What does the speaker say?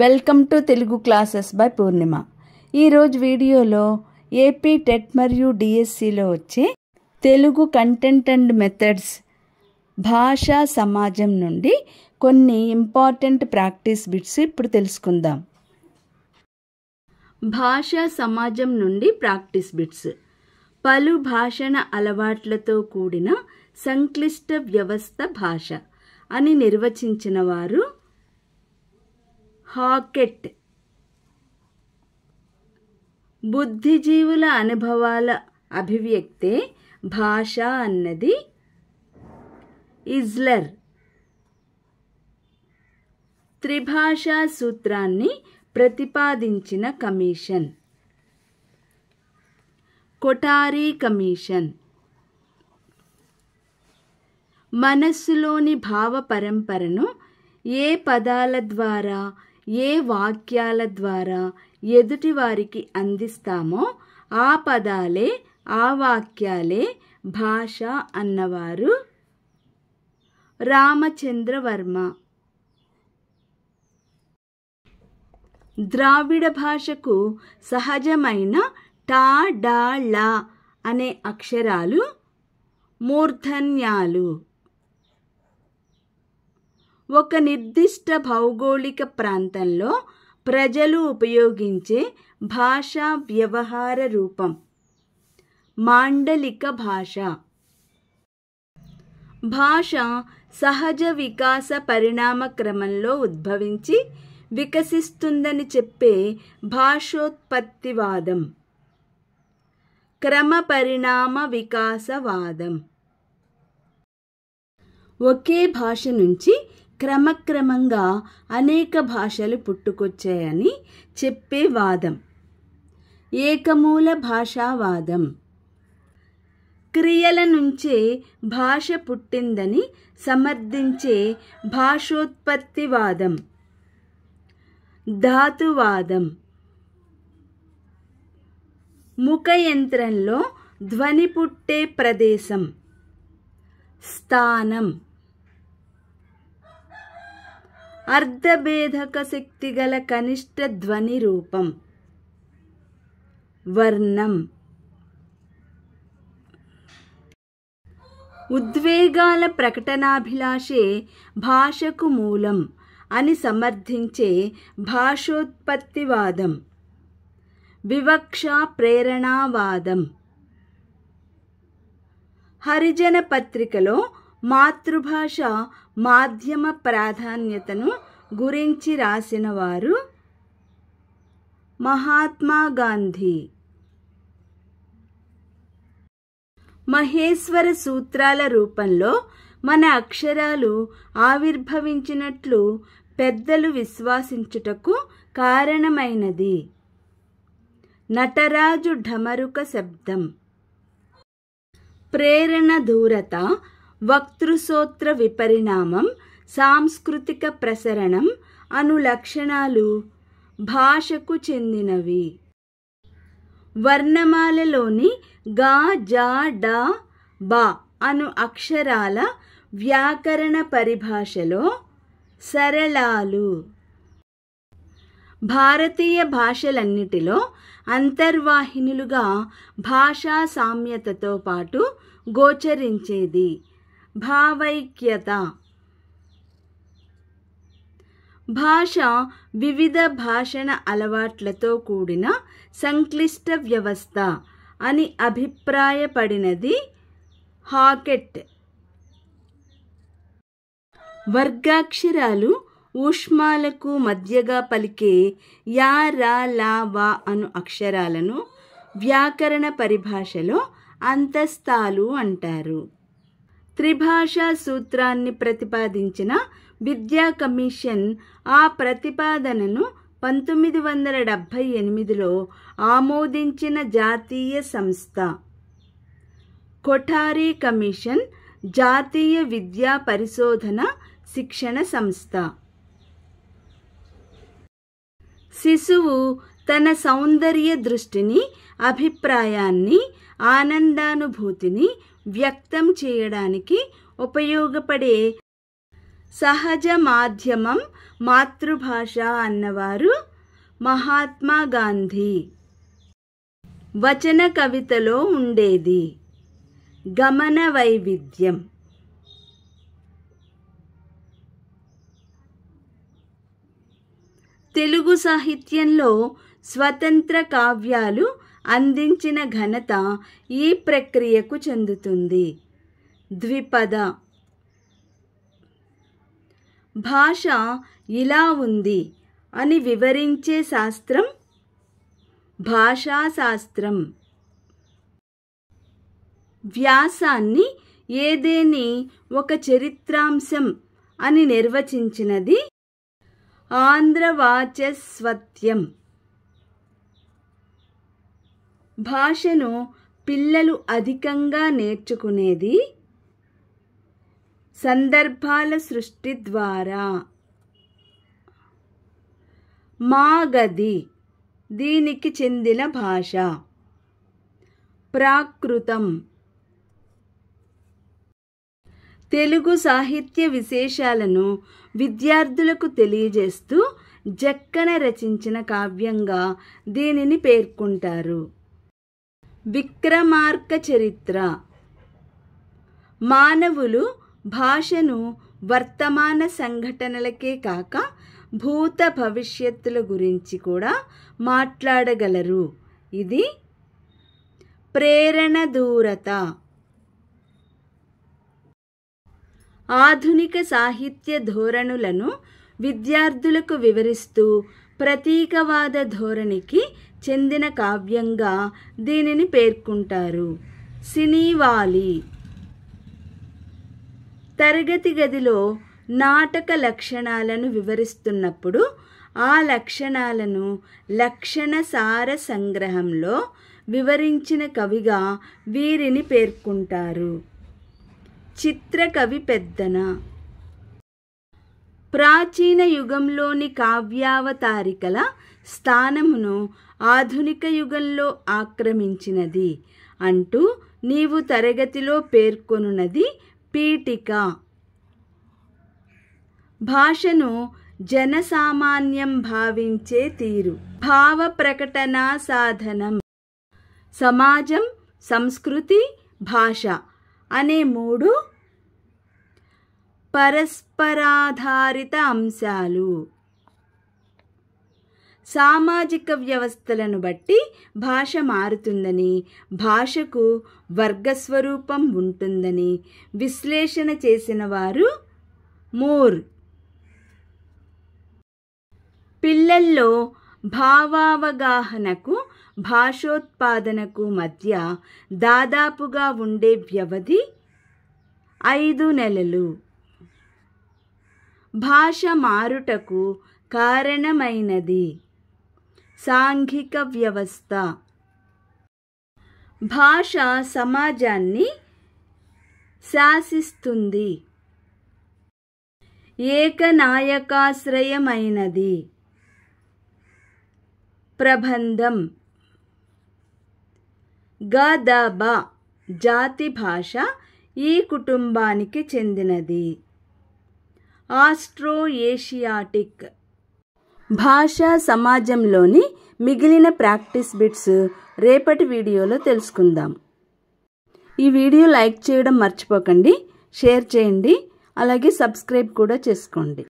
welcome to Telugu classes by Purnima ఈరోజు వీడియోలో AP TET e మరియు డిఎస్సిలో వచ్చే తెలుగు కంటెంట్ అండ్ మెథడ్స్ భాషా సమాజం నుండి కొన్ని ఇంపార్టెంట్ ప్రాక్టీస్ బిట్స్ ఇప్పుడు తెలుసుకుందాం భాషా సమాజం నుండి ప్రాక్టీస్ బిట్స్ పలు భాషణ అలవాట్లతో కూడిన సంక్లిష్ట వ్యవస్థ భాష అని నిర్వచించిన వారు హాకెట్ బుద్ధిజీవుల అనుభవాల అభివ్యక్తే భాష అన్నది ఇజ్లర్ త్రిభాషా సూత్రాన్ని ప్రతిపాదించిన కమిషన్ కొటారీ కమిషన్ మనస్సులోని భావ పరంపరను ఏ పదాల ద్వారా ఏ వాక్యాల ద్వారా ఎదుటివారికి అందిస్తామో ఆ పదాలే ఆ వాక్యాలే భాష అన్నవారు రామచంద్రవర్మ ద్రావిడ భాషకు సహజమైన టా డా ల అనే అక్షరాలు మూర్ధన్యాలు ఒక నిర్దిష్ట భౌగోళిక ప్రాంతంలో ప్రజలు ఉపయోగించే భాషా వ్యవహార రూపం మాండలిక భాష భాష సహజ వికాస పరిణామ క్రమంలో ఉద్భవించి వికసిస్తుందని చెప్పే భాషోత్పత్తివాదం క్రమ పరిణామ వికాసవాదం ఒకే భాష నుంచి క్రమక్రమంగా అనేక భాషలు పుట్టుకొచ్చాయని చెప్పే వాదం ఏకమూల భాషావాదం క్రియల నుంచే భాష పుట్టిందని సమర్థించే భాషోత్పత్తివాదం ధాతువాదం ముఖయంత్రంలో ధ్వని పుట్టే ప్రదేశం స్థానం అర్ధభేదక గల కనిష్ట ధ్వని రూపం వర్ణం ఉద్వేగాల ప్రకటనాభిలాషే భాషకు మూలం అని సమర్థించే భాషోత్పత్తివాదం వివక్ష ప్రేరణావాదం హరిజన పత్రికలో మాతృభాష మాధ్యమ ప్రాధాన్యతను గురించి రాసిన వారు మహాత్మా గాంధీ మహేశ్వర సూత్రాల రూపంలో మన అక్షరాలు ఆవిర్భవించినట్లు పెద్దలు విశ్వాసించుటకు కారణమైనది నటరాజు ఢమరుక శబ్దం ప్రేరణ దూరత వక్తృసోత్ర విపరిణామం సాంస్కృతిక ప్రసరణం అను లక్షణాలు భాషకు చెందినవి వర్ణమాలలోని గా జా డా బా అను అక్షరాల వ్యాకరణ పరిభాషలో సరళాలు భారతీయ భాషలన్నిటిలో అంతర్వాహినులుగా భాషా సామ్యతతో పాటు గోచరించేది భావైక్యత భాష వివిధ భాషణ అలవాట్లతో కూడిన సంక్లిష్ట వ్యవస్థ అని అభిప్రాయపడినది హాకెట్ వర్గాక్షరాలు ఊష్మాలకు మధ్యగా పలికే యా రా లా వా అను అక్షరాలను వ్యాకరణ పరిభాషలో అంతస్తాలు అంటారు త్రిభాషా సూత్రాన్ని ప్రతిపాదించిన విద్యా కమిషన్ ఆ ప్రతిపాదనను పంతొమ్మిది వందల డెబ్భై ఎనిమిదిలో ఆమోదించిన జాతీయ సంస్థ కొఠారీ కమిషన్ జాతీయ విద్యా పరిశోధన శిక్షణ సంస్థ శిశువు తన సౌందర్య దృష్టిని అభిప్రాయాన్ని ఆనందానుభూతిని వ్యక్తం చేయడానికి ఉపయోగపడే సహజ మాధ్యమం మాతృభాష అన్నవారు మహాత్మా గాంధీ వచన కవితలో ఉండేది గమన వైవిధ్యం తెలుగు సాహిత్యంలో స్వతంత్ర కావ్యాలు అందించిన ఘనత ఈ ప్రక్రియకు చెందుతుంది ద్విపద భాష ఇలా ఉంది అని వివరించే శాస్త్రం భాషాశాస్త్రం వ్యాసాన్ని ఏదేని ఒక చరిత్రాంశం అని నిర్వచించినది ఆంధ్రవాచస్వత్యం భాషను పిల్లలు అధికంగా నేర్చుకునేది సందర్భాల సృష్టి ద్వారా మాగది దీనికి చెందిన భాష ప్రాకృతం తెలుగు సాహిత్య విశేషాలను విద్యార్థులకు తెలియజేస్తూ జక్కన రచించిన కావ్యంగా దీనిని పేర్కొంటారు విక్రమార్క చరిత్ర మానవులు భాషను వర్తమాన సంఘటనలకే కాక భూత భవిష్యత్తుల గురించి కూడా మాట్లాడగలరు ఇది ప్రేరణ దూరత ఆధునిక సాహిత్య ధోరణులను విద్యార్థులకు వివరిస్తూ ప్రతీకవాద ధోరణికి చెందిన కావ్యంగా దీనిని పేర్కొంటారు సినీవాలి తరగతి గదిలో నాటక లక్షణాలను వివరిస్తున్నప్పుడు ఆ లక్షణాలను లక్షణ సార సంగ్రహంలో వివరించిన కవిగా వీరిని పేర్కొంటారు చిత్రకవి పెద్దన ప్రాచీన యుగంలోని కావ్యావతారికల స్థానమును ఆధునిక యుగంలో ఆక్రమించినది అంటూ నీవు తరగతిలో పేర్కొనున్నది పీఠిక భాషను జనసామాన్యం భావించే తీరు భావ ప్రకటనా సాధనం సమాజం సంస్కృతి భాష అనే మూడు పరస్పరాధారిత అంశాలు సామాజిక వ్యవస్థలను బట్టి భాష మారుతుందని భాషకు వర్గస్వరూపం ఉంటుందని విశ్లేషణ చేసిన వారు మోర్ పిల్లల్లో భావావగాహనకు భాషోత్పాదనకు మధ్య దాదాపుగా ఉండే వ్యవధి ఐదు నెలలు భాష మారుటకు కారణమైనది సాంఘిక వ్యవస్థ భాష సమాజాన్ని శాసిస్తుంది ఏకనాయకాశ్రయమైనది ప్రబంధం గదబ జాతి భాష ఈ కుటుంబానికి చెందినది ఆస్ట్రో ఏషియాటిక్ భాషా సమాజంలోని మిగిలిన ప్రాక్టీస్ బిట్స్ రేపటి వీడియోలో తెలుసుకుందాం ఈ వీడియో లైక్ చేయడం మర్చిపోకండి షేర్ చేయండి అలాగే సబ్స్క్రైబ్ కూడా చేసుకోండి